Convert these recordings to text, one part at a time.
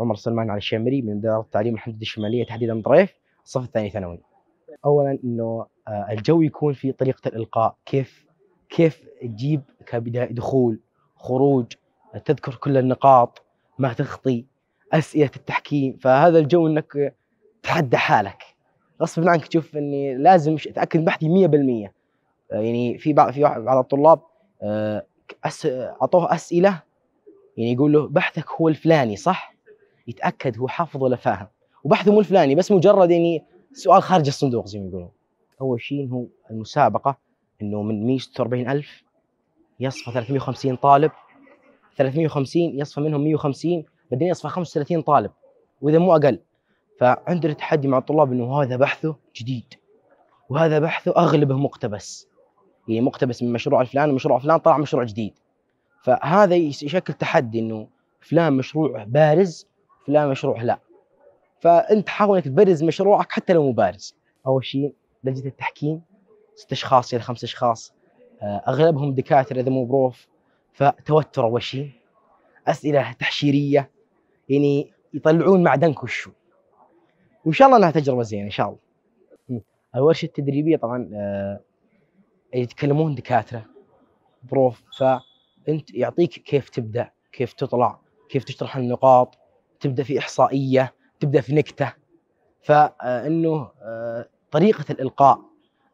عمر سلمان علي الشامري من إدارة التعليم الحدود الشمالية تحديدا ضريف الصف الثاني ثانوي أولا أنه آه، الجو يكون في طريقة الإلقاء كيف كيف تجيب كبداية دخول خروج تذكر كل النقاط ما تخطي أسئلة التحكيم فهذا الجو أنك تحدى حالك غصب عنك تشوف اني لازم اتاكد بحثي 100% آه، يعني في بعض في بعض الطلاب آه، اعطوه اسئله يعني يقول له بحثك هو الفلاني صح؟ يتاكد هو حافظ ولا فاهم وبحثه مو الفلاني بس مجرد يعني سؤال خارج الصندوق زي ما يقولون اول شيء هو المسابقه انه من 146 الف يصفى 350 طالب 350 يصفى منهم 150 بعدين يصفى 35 طالب واذا مو اقل فعندنا تحدي مع الطلاب انه هذا بحثه جديد وهذا بحثه اغلبه مقتبس يعني مقتبس من مشروع فلان ومشروع فلان طلع مشروع جديد فهذا يشكل تحدي انه فلان مشروع بارز فلان مشروع لا فانت حاول انك تبرز مشروعك حتى لو مبارز اول شيء لجنه التحكيم ست اشخاص الى خمس اشخاص آه، اغلبهم دكاتره اذا مو بروف فتوتر اول شيء اسئله تحشيريه يعني يطلعون معدنك وشو وان شاء الله انها تجربه زينه ان شاء الله الورشه التدريبيه طبعا آه، يتكلمون دكاتره بروف فانت يعطيك كيف تبدا كيف تطلع كيف تشرح النقاط تبدا في احصائيه تبدا في نكته فانه آه، طريقه الالقاء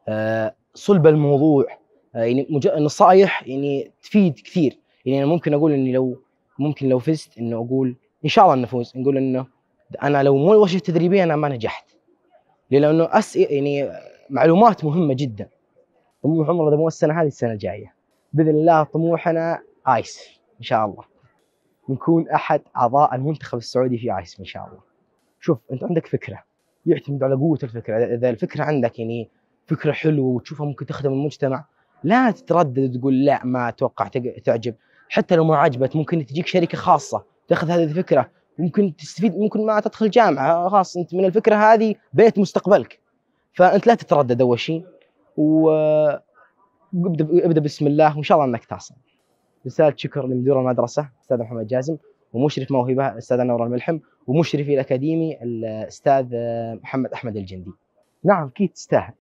آه، صلب الموضوع آه، يعني نصائح يعني تفيد كثير يعني انا ممكن اقول اني لو ممكن لو فزت انه اقول ان شاء الله نفوز نقول انه انا لو مو الورشه التدريبيه انا ما نجحت لانه اسئله يعني معلومات مهمه جدا طموح اذا مو السنه هذه السنه الجايه باذن الله طموحنا ايس ان شاء الله نكون احد اعضاء المنتخب السعودي في ايس ان شاء الله شوف انت عندك فكره يعتمد على قوه الفكره اذا الفكره عندك يعني فكره حلوه وتشوفها ممكن تخدم المجتمع لا تتردد وتقول لا ما اتوقع تعجب حتى لو ما عجبت ممكن تجيك شركه خاصه تاخذ هذه الفكره ممكن تستفيد ممكن ما تدخل جامعه خلاص انت من الفكره هذه بيت مستقبلك فانت لا تتردد اول شيء و ابدا بسم الله وان شاء الله انك تحصل. رساله شكر لمدير المدرسه استاذ محمد جازم ومشرف موهبه أستاذ نور الملحم ومشرفي الاكاديمي الاستاذ محمد احمد الجندي نعم كي تستاهل